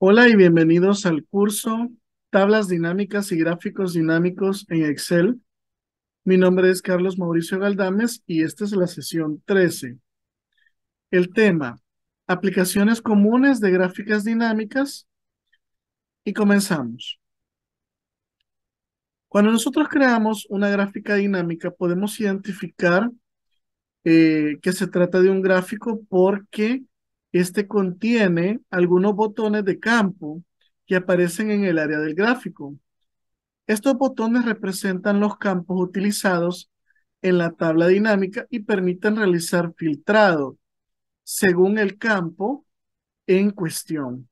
Hola y bienvenidos al curso Tablas Dinámicas y Gráficos Dinámicos en Excel. Mi nombre es Carlos Mauricio Galdames y esta es la sesión 13. El tema, aplicaciones comunes de gráficas dinámicas y comenzamos. Cuando nosotros creamos una gráfica dinámica podemos identificar eh, que se trata de un gráfico porque este contiene algunos botones de campo que aparecen en el área del gráfico. Estos botones representan los campos utilizados en la tabla dinámica y permiten realizar filtrado según el campo en cuestión.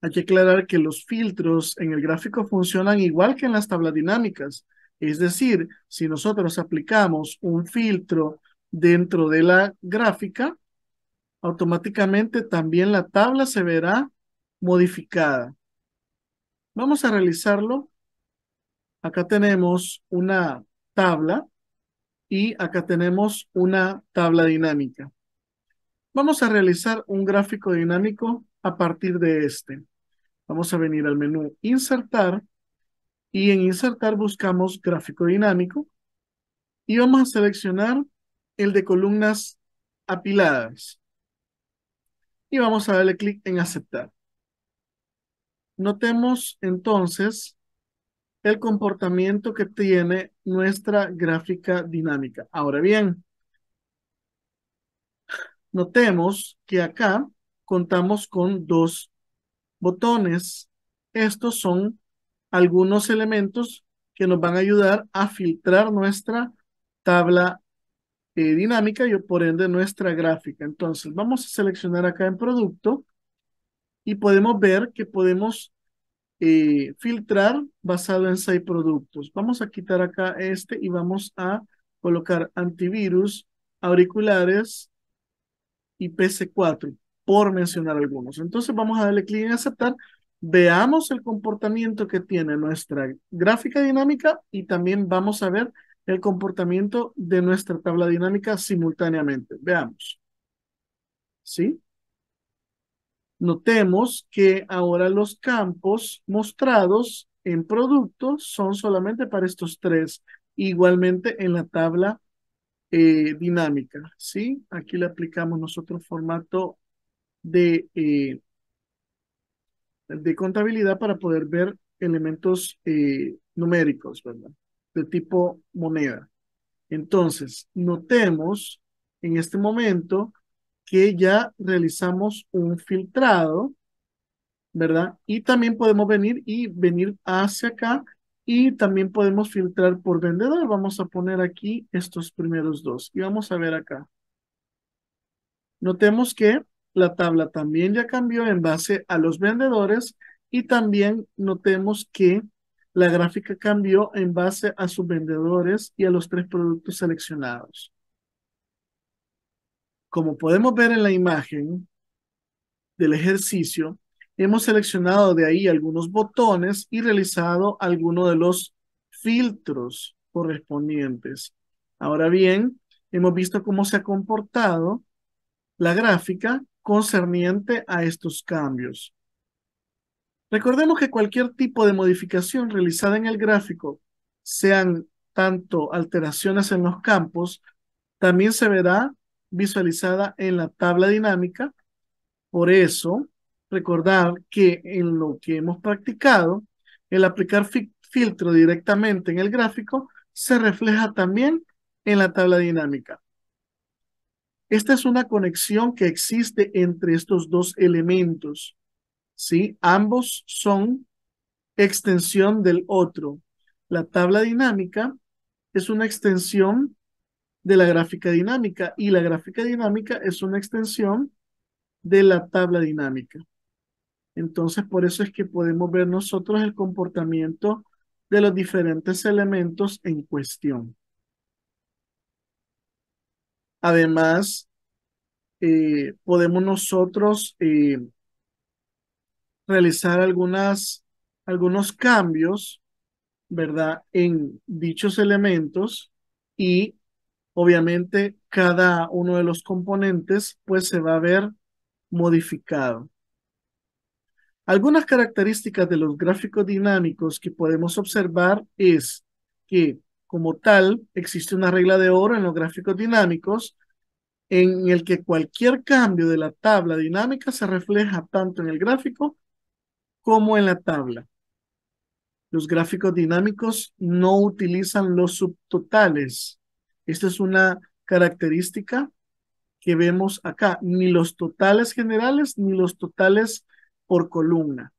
Hay que aclarar que los filtros en el gráfico funcionan igual que en las tablas dinámicas. Es decir, si nosotros aplicamos un filtro dentro de la gráfica, automáticamente también la tabla se verá modificada. Vamos a realizarlo. Acá tenemos una tabla y acá tenemos una tabla dinámica. Vamos a realizar un gráfico dinámico a partir de este. Vamos a venir al menú Insertar y en Insertar buscamos Gráfico Dinámico y vamos a seleccionar el de columnas apiladas y vamos a darle clic en aceptar. Notemos entonces el comportamiento que tiene nuestra gráfica dinámica. Ahora bien, notemos que acá contamos con dos botones. Estos son algunos elementos que nos van a ayudar a filtrar nuestra tabla eh, dinámica y por ende nuestra gráfica. Entonces vamos a seleccionar acá en producto y podemos ver que podemos eh, filtrar basado en seis productos. Vamos a quitar acá este y vamos a colocar antivirus, auriculares y PC4, por mencionar algunos. Entonces vamos a darle clic en aceptar. Veamos el comportamiento que tiene nuestra gráfica dinámica y también vamos a ver el comportamiento de nuestra tabla dinámica simultáneamente. Veamos. ¿Sí? Notemos que ahora los campos mostrados en productos son solamente para estos tres. Igualmente en la tabla eh, dinámica, ¿sí? Aquí le aplicamos nosotros formato de, eh, de contabilidad para poder ver elementos eh, numéricos, ¿verdad? tipo moneda. Entonces, notemos en este momento que ya realizamos un filtrado, ¿verdad? Y también podemos venir y venir hacia acá y también podemos filtrar por vendedor. Vamos a poner aquí estos primeros dos y vamos a ver acá. Notemos que la tabla también ya cambió en base a los vendedores y también notemos que la gráfica cambió en base a sus vendedores y a los tres productos seleccionados. Como podemos ver en la imagen del ejercicio, hemos seleccionado de ahí algunos botones y realizado algunos de los filtros correspondientes. Ahora bien, hemos visto cómo se ha comportado la gráfica concerniente a estos cambios. Recordemos que cualquier tipo de modificación realizada en el gráfico, sean tanto alteraciones en los campos, también se verá visualizada en la tabla dinámica. Por eso, recordar que en lo que hemos practicado, el aplicar filtro directamente en el gráfico se refleja también en la tabla dinámica. Esta es una conexión que existe entre estos dos elementos. ¿sí? Ambos son extensión del otro. La tabla dinámica es una extensión de la gráfica dinámica y la gráfica dinámica es una extensión de la tabla dinámica. Entonces, por eso es que podemos ver nosotros el comportamiento de los diferentes elementos en cuestión. Además, eh, podemos nosotros eh, realizar algunos cambios, ¿verdad? En dichos elementos y obviamente cada uno de los componentes pues se va a ver modificado. Algunas características de los gráficos dinámicos que podemos observar es que como tal existe una regla de oro en los gráficos dinámicos en el que cualquier cambio de la tabla dinámica se refleja tanto en el gráfico como en la tabla. Los gráficos dinámicos no utilizan los subtotales. Esta es una característica que vemos acá. Ni los totales generales ni los totales por columna.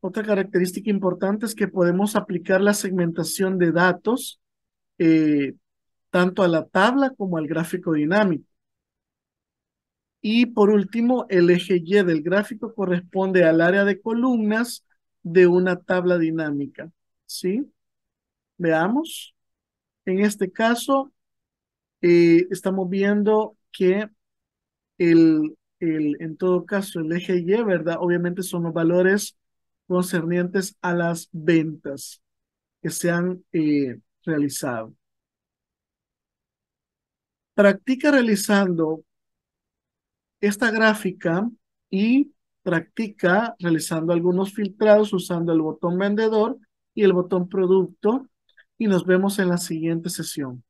otra característica importante es que podemos aplicar la segmentación de datos eh, tanto a la tabla como al gráfico dinámico. Y por último, el eje Y del gráfico corresponde al área de columnas de una tabla dinámica. ¿Sí? Veamos. En este caso, eh, estamos viendo que el, el, en todo caso, el eje Y, ¿verdad? Obviamente son los valores concernientes a las ventas que se han eh, realizado. Practica realizando esta gráfica y practica realizando algunos filtrados usando el botón vendedor y el botón producto y nos vemos en la siguiente sesión.